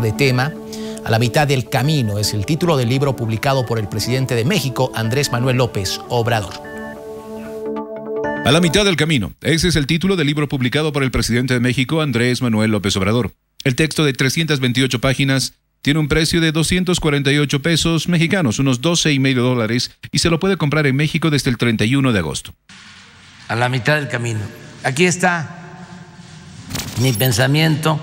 de tema. A la mitad del camino es el título del libro publicado por el presidente de México, Andrés Manuel López Obrador. A la mitad del camino. Ese es el título del libro publicado por el presidente de México, Andrés Manuel López Obrador. El texto de 328 páginas tiene un precio de 248 pesos mexicanos, unos 12 y medio dólares, y se lo puede comprar en México desde el 31 de agosto. A la mitad del camino. Aquí está mi pensamiento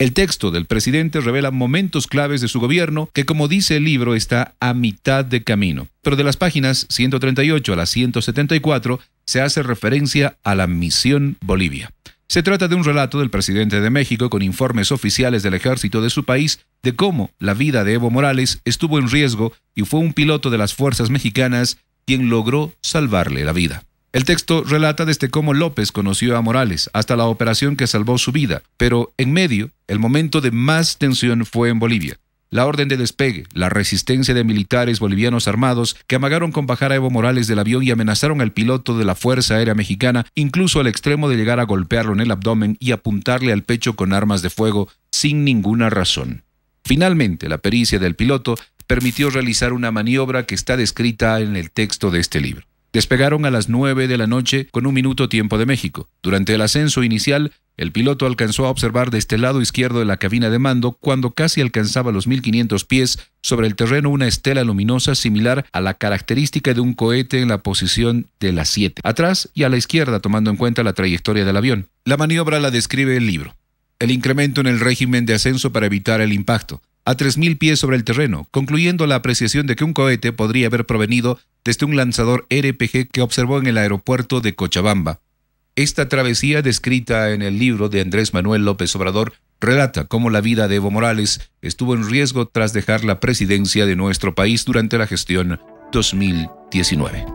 el texto del presidente revela momentos claves de su gobierno que, como dice el libro, está a mitad de camino. Pero de las páginas 138 a las 174 se hace referencia a la misión Bolivia. Se trata de un relato del presidente de México con informes oficiales del ejército de su país de cómo la vida de Evo Morales estuvo en riesgo y fue un piloto de las fuerzas mexicanas quien logró salvarle la vida. El texto relata desde cómo López conoció a Morales hasta la operación que salvó su vida, pero en medio, el momento de más tensión fue en Bolivia. La orden de despegue, la resistencia de militares bolivianos armados que amagaron con bajar a Evo Morales del avión y amenazaron al piloto de la Fuerza Aérea Mexicana, incluso al extremo de llegar a golpearlo en el abdomen y apuntarle al pecho con armas de fuego sin ninguna razón. Finalmente, la pericia del piloto permitió realizar una maniobra que está descrita en el texto de este libro. Despegaron a las 9 de la noche con un minuto tiempo de México. Durante el ascenso inicial, el piloto alcanzó a observar desde este lado izquierdo de la cabina de mando cuando casi alcanzaba los 1500 pies sobre el terreno una estela luminosa similar a la característica de un cohete en la posición de las 7, atrás y a la izquierda tomando en cuenta la trayectoria del avión. La maniobra la describe el libro. El incremento en el régimen de ascenso para evitar el impacto a 3.000 pies sobre el terreno, concluyendo la apreciación de que un cohete podría haber provenido desde un lanzador RPG que observó en el aeropuerto de Cochabamba. Esta travesía, descrita en el libro de Andrés Manuel López Obrador, relata cómo la vida de Evo Morales estuvo en riesgo tras dejar la presidencia de nuestro país durante la gestión 2019.